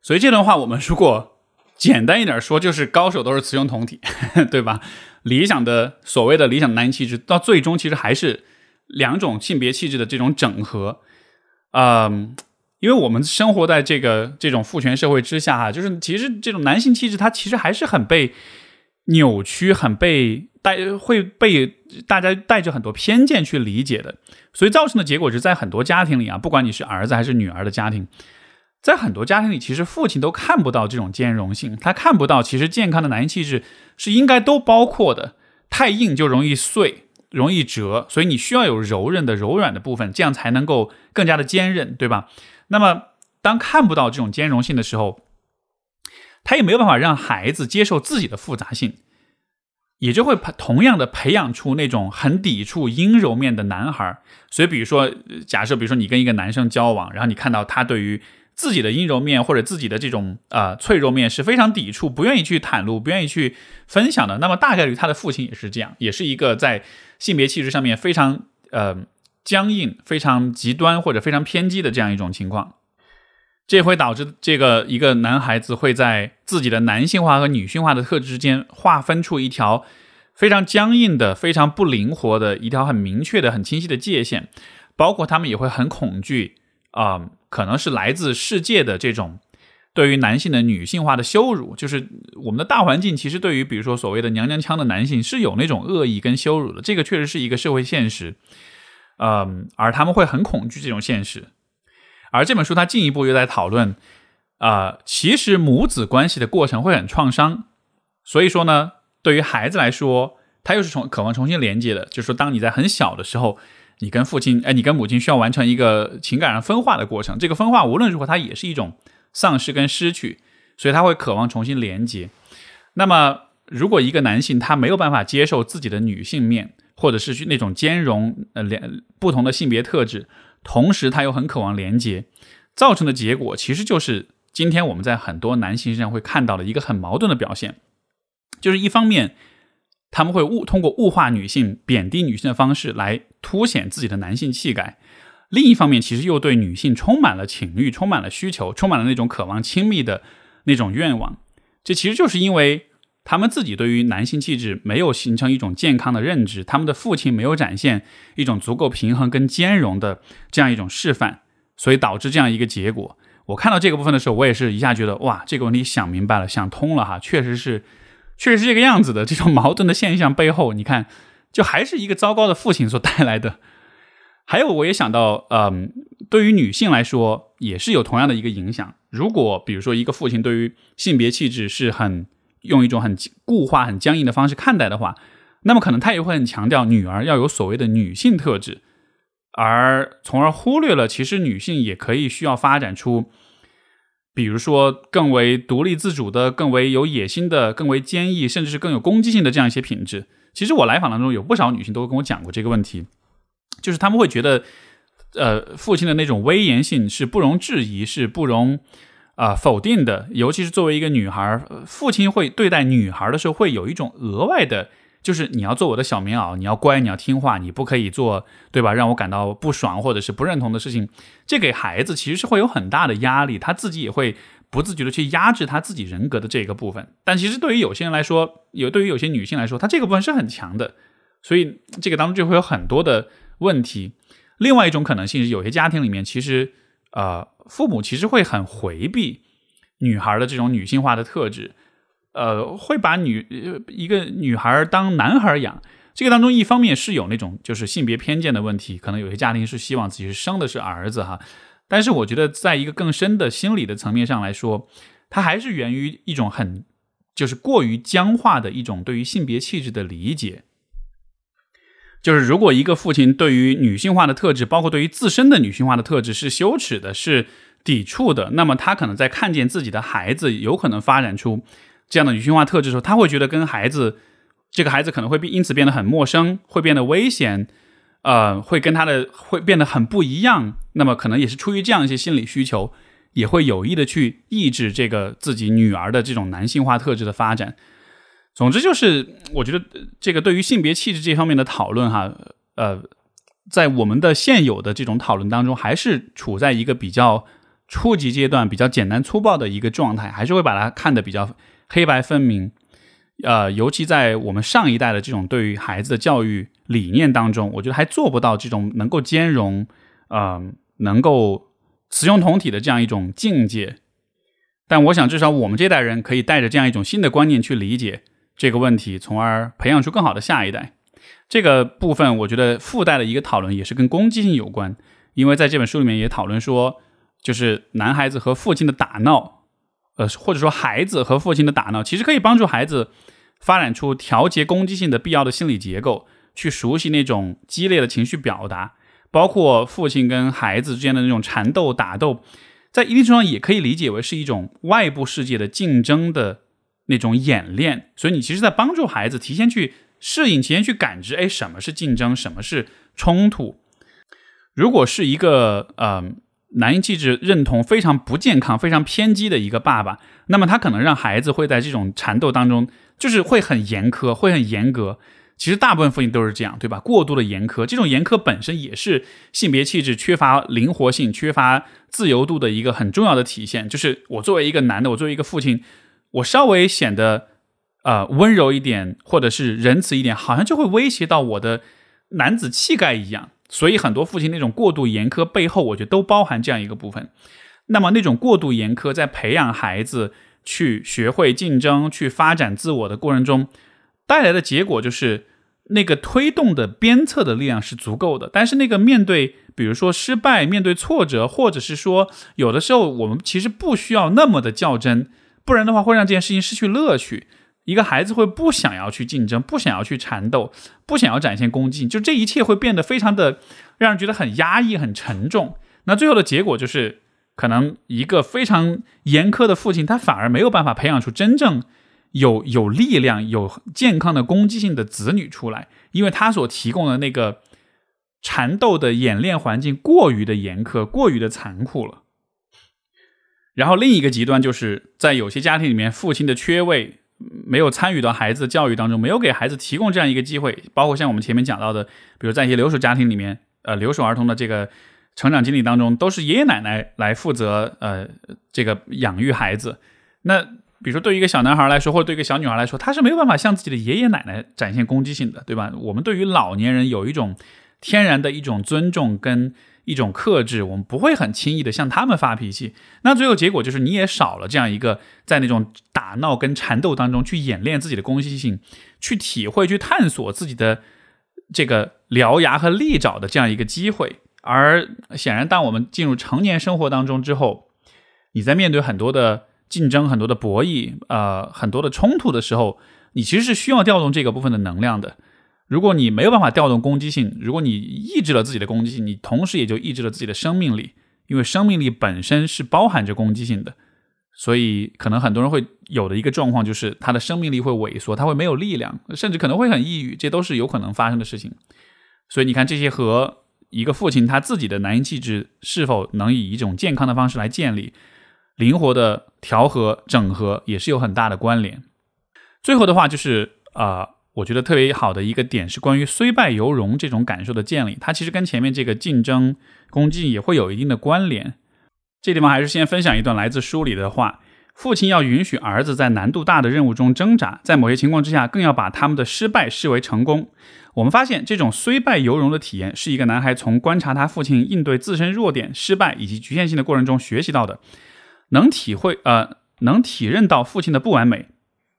所以这段话我们如果简单一点说，就是高手都是雌雄同体，对吧？理想的所谓的理想男气质，到最终其实还是。两种性别气质的这种整合，嗯，因为我们生活在这个这种父权社会之下啊，就是其实这种男性气质它其实还是很被扭曲、很被带、会被大家带着很多偏见去理解的，所以造成的结果是在很多家庭里啊，不管你是儿子还是女儿的家庭，在很多家庭里，其实父亲都看不到这种兼容性，他看不到其实健康的男性气质是应该都包括的，太硬就容易碎。容易折，所以你需要有柔韧的柔软的部分，这样才能够更加的坚韧，对吧？那么当看不到这种兼容性的时候，他也没有办法让孩子接受自己的复杂性，也就会培同样的培养出那种很抵触阴柔面的男孩。所以，比如说，假设比如说你跟一个男生交往，然后你看到他对于自己的阴柔面或者自己的这种呃脆弱面是非常抵触，不愿意去袒露，不愿意去分享的，那么大概率他的父亲也是这样，也是一个在。性别气质上面非常呃僵硬、非常极端或者非常偏激的这样一种情况，这会导致这个一个男孩子会在自己的男性化和女性化的特质之间划分出一条非常僵硬的、非常不灵活的一条很明确的、很清晰的界限，包括他们也会很恐惧啊，可能是来自世界的这种。对于男性的女性化的羞辱，就是我们的大环境，其实对于比如说所谓的娘娘腔的男性是有那种恶意跟羞辱的，这个确实是一个社会现实，嗯，而他们会很恐惧这种现实。而这本书它进一步又在讨论，啊，其实母子关系的过程会很创伤，所以说呢，对于孩子来说，他又是从渴望重新连接的，就是说，当你在很小的时候，你跟父亲，哎，你跟母亲需要完成一个情感上分化的过程，这个分化无论如何，它也是一种。丧失跟失去，所以他会渴望重新连接。那么，如果一个男性他没有办法接受自己的女性面，或者是去那种兼容呃连不同的性别特质，同时他又很渴望连接，造成的结果其实就是今天我们在很多男性身上会看到的一个很矛盾的表现，就是一方面他们会物通过物化女性、贬低女性的方式来凸显自己的男性气概。另一方面，其实又对女性充满了情欲，充满了需求，充满了那种渴望亲密的那种愿望。这其实就是因为他们自己对于男性气质没有形成一种健康的认知，他们的父亲没有展现一种足够平衡跟兼容的这样一种示范，所以导致这样一个结果。我看到这个部分的时候，我也是一下觉得哇，这个问题想明白了，想通了哈，确实是，确实是这个样子的。这种矛盾的现象背后，你看，就还是一个糟糕的父亲所带来的。还有，我也想到，嗯，对于女性来说，也是有同样的一个影响。如果比如说一个父亲对于性别气质是很用一种很固化、很僵硬的方式看待的话，那么可能他也会很强调女儿要有所谓的女性特质，而从而忽略了其实女性也可以需要发展出，比如说更为独立自主的、更为有野心的、更为坚毅，甚至是更有攻击性的这样一些品质。其实我来访当中有不少女性都跟我讲过这个问题。就是他们会觉得，呃，父亲的那种威严性是不容质疑、是不容啊否定的。尤其是作为一个女孩，父亲会对待女孩的时候，会有一种额外的，就是你要做我的小棉袄，你要乖，你要听话，你不可以做，对吧？让我感到不爽或者是不认同的事情，这给孩子其实是会有很大的压力，他自己也会不自觉的去压制他自己人格的这个部分。但其实对于有些人来说，有对于有些女性来说，她这个部分是很强的，所以这个当中就会有很多的。问题，另外一种可能性是，有些家庭里面其实，呃，父母其实会很回避女孩的这种女性化的特质，呃，会把女一个女孩当男孩养。这个当中一方面是有那种就是性别偏见的问题，可能有些家庭是希望自己生的是儿子哈。但是我觉得，在一个更深的心理的层面上来说，它还是源于一种很就是过于僵化的一种对于性别气质的理解。就是如果一个父亲对于女性化的特质，包括对于自身的女性化的特质是羞耻的、是抵触的，那么他可能在看见自己的孩子有可能发展出这样的女性化特质的时候，他会觉得跟孩子这个孩子可能会因此变得很陌生，会变得危险，呃，会跟他的会变得很不一样。那么可能也是出于这样一些心理需求，也会有意的去抑制这个自己女儿的这种男性化特质的发展。总之就是，我觉得这个对于性别气质这方面的讨论，哈，呃，在我们的现有的这种讨论当中，还是处在一个比较初级阶段、比较简单粗暴的一个状态，还是会把它看得比较黑白分明，呃，尤其在我们上一代的这种对于孩子的教育理念当中，我觉得还做不到这种能够兼容，嗯，能够雌雄同体的这样一种境界。但我想，至少我们这代人可以带着这样一种新的观念去理解。这个问题，从而培养出更好的下一代。这个部分，我觉得附带的一个讨论也是跟攻击性有关，因为在这本书里面也讨论说，就是男孩子和父亲的打闹，呃，或者说孩子和父亲的打闹，其实可以帮助孩子发展出调节攻击性的必要的心理结构，去熟悉那种激烈的情绪表达，包括父亲跟孩子之间的那种缠斗、打斗，在一定程度上也可以理解为是一种外部世界的竞争的。那种演练，所以你其实在帮助孩子提前去适应、提前去感知，哎，什么是竞争，什么是冲突。如果是一个呃，男性气质认同非常不健康、非常偏激的一个爸爸，那么他可能让孩子会在这种缠斗当中，就是会很严苛，会很严格。其实大部分父亲都是这样，对吧？过度的严苛，这种严苛本身也是性别气质缺乏灵活性、缺乏自由度的一个很重要的体现。就是我作为一个男的，我作为一个父亲。我稍微显得呃温柔一点，或者是仁慈一点，好像就会威胁到我的男子气概一样。所以很多父亲那种过度严苛背后，我觉得都包含这样一个部分。那么那种过度严苛，在培养孩子去学会竞争、去发展自我的过程中，带来的结果就是那个推动的鞭策的力量是足够的。但是那个面对，比如说失败、面对挫折，或者是说有的时候我们其实不需要那么的较真。不然的话，会让这件事情失去乐趣。一个孩子会不想要去竞争，不想要去缠斗，不想要展现攻击。就这一切会变得非常的让人觉得很压抑、很沉重。那最后的结果就是，可能一个非常严苛的父亲，他反而没有办法培养出真正有有力量、有健康的攻击性的子女出来，因为他所提供的那个缠斗的演练环境过于的严苛、过于的残酷了。然后另一个极端就是在有些家庭里面，父亲的缺位，没有参与到孩子的教育当中，没有给孩子提供这样一个机会。包括像我们前面讲到的，比如在一些留守家庭里面，呃，留守儿童的这个成长经历当中，都是爷爷奶奶来负责，呃，这个养育孩子。那比如说，对于一个小男孩来说，或者对一个小女孩来说，他是没有办法向自己的爷爷奶奶展现攻击性的，对吧？我们对于老年人有一种天然的一种尊重跟。一种克制，我们不会很轻易的向他们发脾气。那最后结果就是，你也少了这样一个在那种打闹跟缠斗当中去演练自己的攻击性，去体会、去探索自己的这个獠牙和利爪的这样一个机会。而显然，当我们进入成年生活当中之后，你在面对很多的竞争、很多的博弈、呃，很多的冲突的时候，你其实是需要调动这个部分的能量的。如果你没有办法调动攻击性，如果你抑制了自己的攻击性，你同时也就抑制了自己的生命力，因为生命力本身是包含着攻击性的，所以可能很多人会有的一个状况就是他的生命力会萎缩，他会没有力量，甚至可能会很抑郁，这都是有可能发生的事情。所以你看，这些和一个父亲他自己的男性气质是否能以一种健康的方式来建立、灵活的调和、整合，也是有很大的关联。最后的话就是啊。我觉得特别好的一个点是关于虽败犹荣这种感受的建立，它其实跟前面这个竞争攻击也会有一定的关联。这地方还是先分享一段来自书里的话：父亲要允许儿子在难度大的任务中挣扎，在某些情况之下，更要把他们的失败视为成功。我们发现，这种虽败犹荣的体验，是一个男孩从观察他父亲应对自身弱点、失败以及局限性的过程中学习到的，能体会呃能体认到父亲的不完美。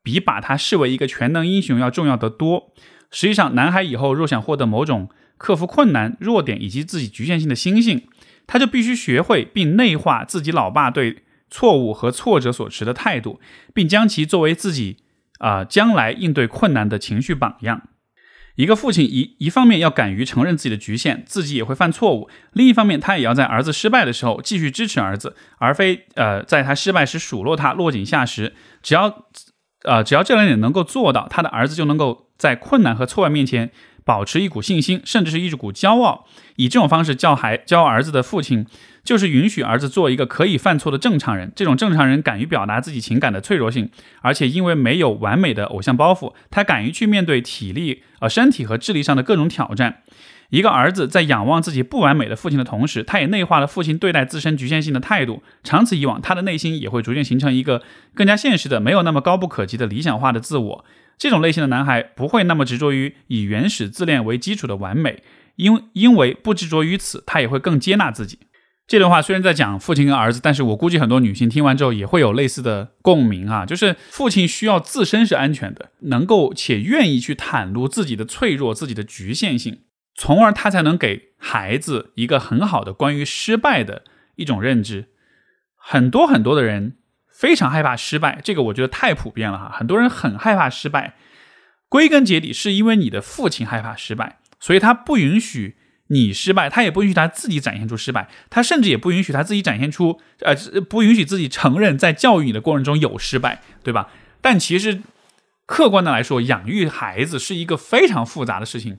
比把他视为一个全能英雄要重要得多。实际上，男孩以后若想获得某种克服困难、弱点以及自己局限性的心性，他就必须学会并内化自己老爸对错误和挫折所持的态度，并将其作为自己啊将来应对困难的情绪榜样。一个父亲一一方面要敢于承认自己的局限，自己也会犯错误；另一方面，他也要在儿子失败的时候继续支持儿子，而非呃在他失败时数落他、落井下石。只要。呃，只要这两点能够做到，他的儿子就能够在困难和挫败面前保持一股信心，甚至是一股骄傲。以这种方式教孩教儿子的父亲，就是允许儿子做一个可以犯错的正常人。这种正常人敢于表达自己情感的脆弱性，而且因为没有完美的偶像包袱，他敢于去面对体力、呃身体和智力上的各种挑战。一个儿子在仰望自己不完美的父亲的同时，他也内化了父亲对待自身局限性的态度。长此以往，他的内心也会逐渐形成一个更加现实的、没有那么高不可及的理想化的自我。这种类型的男孩不会那么执着于以原始自恋为基础的完美，因因为不执着于此，他也会更接纳自己。这段话虽然在讲父亲跟儿子，但是我估计很多女性听完之后也会有类似的共鸣啊，就是父亲需要自身是安全的，能够且愿意去袒露自己的脆弱、自己的局限性。从而他才能给孩子一个很好的关于失败的一种认知。很多很多的人非常害怕失败，这个我觉得太普遍了哈。很多人很害怕失败，归根结底是因为你的父亲害怕失败，所以他不允许你失败，他也不允许他自己展现出失败，他甚至也不允许他自己展现出呃，不允许自己承认在教育你的过程中有失败，对吧？但其实客观的来说，养育孩子是一个非常复杂的事情。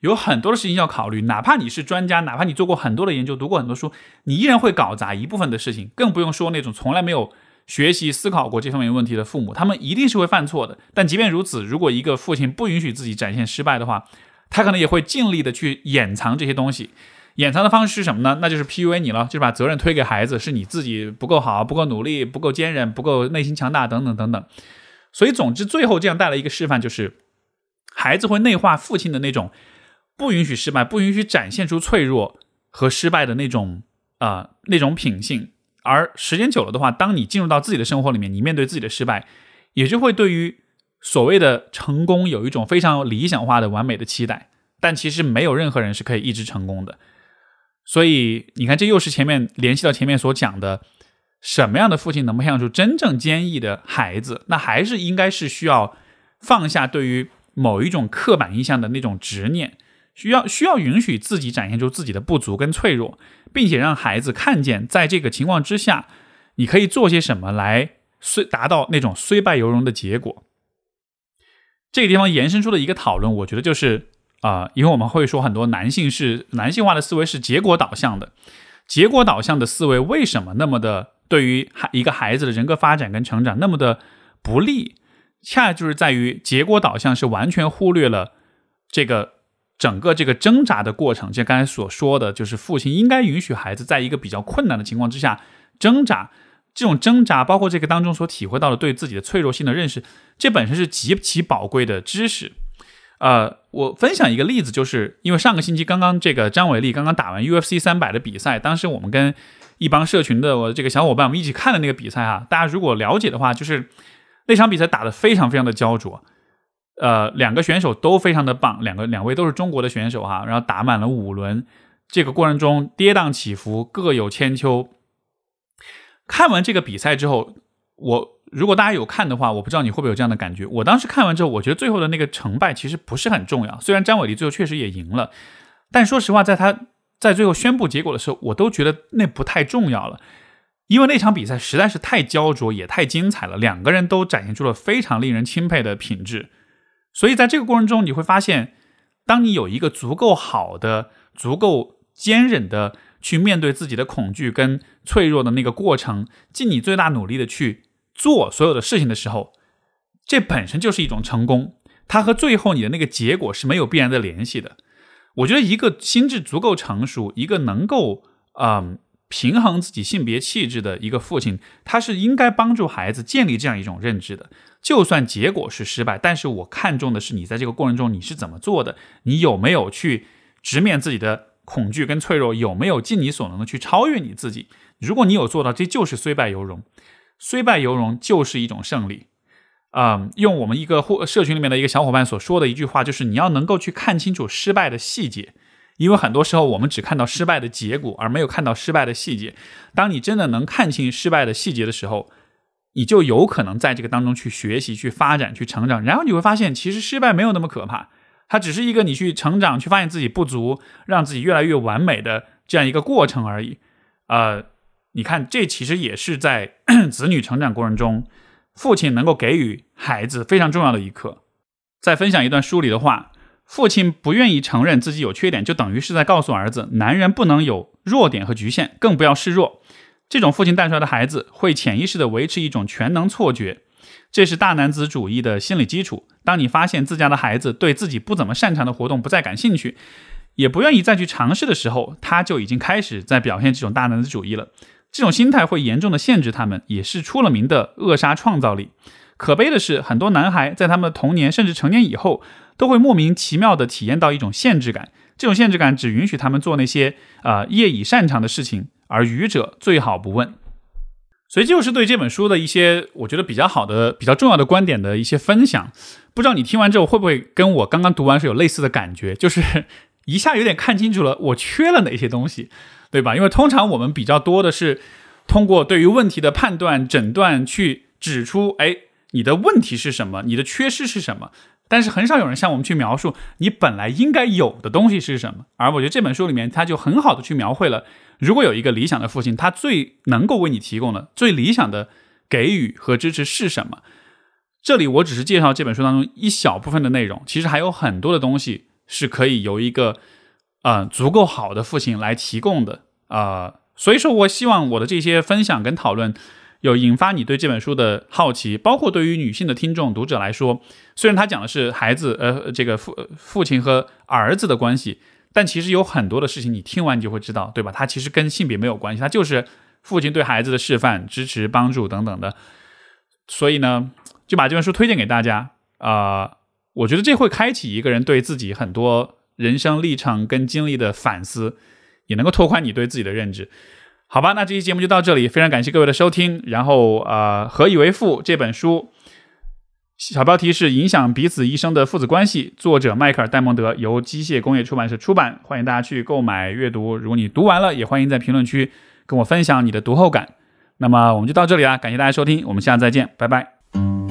有很多的事情要考虑，哪怕你是专家，哪怕你做过很多的研究、读过很多书，你依然会搞砸一部分的事情。更不用说那种从来没有学习、思考过这方面问题的父母，他们一定是会犯错的。但即便如此，如果一个父亲不允许自己展现失败的话，他可能也会尽力的去掩藏这些东西。掩藏的方式是什么呢？那就是 PUA 你了，就是把责任推给孩子，是你自己不够好、不够努力、不够坚韧、不够内心强大，等等等等。所以，总之，最后这样带来一个示范，就是孩子会内化父亲的那种。不允许失败，不允许展现出脆弱和失败的那种，呃，那种品性。而时间久了的话，当你进入到自己的生活里面，你面对自己的失败，也就会对于所谓的成功有一种非常理想化的、完美的期待。但其实没有任何人是可以一直成功的。所以你看，这又是前面联系到前面所讲的，什么样的父亲能培养出真正坚毅的孩子？那还是应该是需要放下对于某一种刻板印象的那种执念。需要需要允许自己展现出自己的不足跟脆弱，并且让孩子看见，在这个情况之下，你可以做些什么来虽达到那种虽败犹荣的结果。这个地方延伸出的一个讨论，我觉得就是啊，因为我们会说很多男性是男性化的思维是结果导向的，结果导向的思维为什么那么的对于孩一个孩子的人格发展跟成长那么的不利，恰就是在于结果导向是完全忽略了这个。整个这个挣扎的过程，就刚才所说的就是，父亲应该允许孩子在一个比较困难的情况之下挣扎。这种挣扎，包括这个当中所体会到的对自己的脆弱性的认识，这本身是极其宝贵的知识。呃，我分享一个例子，就是因为上个星期刚刚这个张伟丽刚刚打完 UFC 三百的比赛，当时我们跟一帮社群的我这个小伙伴我们一起看的那个比赛啊，大家如果了解的话，就是那场比赛打得非常非常的焦灼。呃，两个选手都非常的棒，两个两位都是中国的选手哈，然后打满了五轮，这个过程中跌宕起伏，各有千秋。看完这个比赛之后，我如果大家有看的话，我不知道你会不会有这样的感觉。我当时看完之后，我觉得最后的那个成败其实不是很重要。虽然张伟丽最后确实也赢了，但说实话，在他在最后宣布结果的时候，我都觉得那不太重要了，因为那场比赛实在是太焦灼，也太精彩了。两个人都展现出了非常令人钦佩的品质。所以在这个过程中，你会发现，当你有一个足够好的、足够坚忍的去面对自己的恐惧跟脆弱的那个过程，尽你最大努力的去做所有的事情的时候，这本身就是一种成功。它和最后你的那个结果是没有必然的联系的。我觉得一个心智足够成熟，一个能够嗯。平衡自己性别气质的一个父亲，他是应该帮助孩子建立这样一种认知的。就算结果是失败，但是我看重的是你在这个过程中你是怎么做的，你有没有去直面自己的恐惧跟脆弱，有没有尽你所能的去超越你自己。如果你有做到，这就是虽败犹荣，虽败犹荣就是一种胜利。嗯，用我们一个或社群里面的一个小伙伴所说的一句话，就是你要能够去看清楚失败的细节。因为很多时候我们只看到失败的结果，而没有看到失败的细节。当你真的能看清失败的细节的时候，你就有可能在这个当中去学习、去发展、去成长。然后你会发现，其实失败没有那么可怕，它只是一个你去成长、去发现自己不足、让自己越来越完美的这样一个过程而已。呃，你看，这其实也是在 子女成长过程中，父亲能够给予孩子非常重要的一课。再分享一段书里的话。父亲不愿意承认自己有缺点，就等于是在告诉儿子：男人不能有弱点和局限，更不要示弱。这种父亲带出来的孩子，会潜意识地维持一种全能错觉，这是大男子主义的心理基础。当你发现自家的孩子对自己不怎么擅长的活动不再感兴趣，也不愿意再去尝试的时候，他就已经开始在表现这种大男子主义了。这种心态会严重地限制他们，也是出了名的扼杀创造力。可悲的是，很多男孩在他们的童年甚至成年以后，都会莫名其妙地体验到一种限制感。这种限制感只允许他们做那些呃业已擅长的事情，而愚者最好不问。所以，就是对这本书的一些我觉得比较好的、比较重要的观点的一些分享。不知道你听完之后会不会跟我刚刚读完是有类似的感觉，就是一下有点看清楚了我缺了哪些东西，对吧？因为通常我们比较多的是通过对于问题的判断、诊断去指出，哎。你的问题是什么？你的缺失是什么？但是很少有人向我们去描述你本来应该有的东西是什么。而我觉得这本书里面，它就很好的去描绘了，如果有一个理想的父亲，他最能够为你提供的、最理想的给予和支持是什么？这里我只是介绍这本书当中一小部分的内容，其实还有很多的东西是可以由一个嗯足够好的父亲来提供的啊。所以说我希望我的这些分享跟讨论。有引发你对这本书的好奇，包括对于女性的听众读者来说，虽然他讲的是孩子，呃，这个父父亲和儿子的关系，但其实有很多的事情你听完你就会知道，对吧？他其实跟性别没有关系，他就是父亲对孩子的示范、支持、帮助等等的。所以呢，就把这本书推荐给大家啊！我觉得这会开启一个人对自己很多人生历程跟经历的反思，也能够拓宽你对自己的认知。好吧，那这期节目就到这里。非常感谢各位的收听。然后呃，何以为父》这本书，小标题是“影响彼此一生的父子关系”，作者迈克尔·戴蒙德，由机械工业出版社出版。欢迎大家去购买阅读。如果你读完了，也欢迎在评论区跟我分享你的读后感。那么我们就到这里啦，感谢大家收听，我们下次再见，拜拜。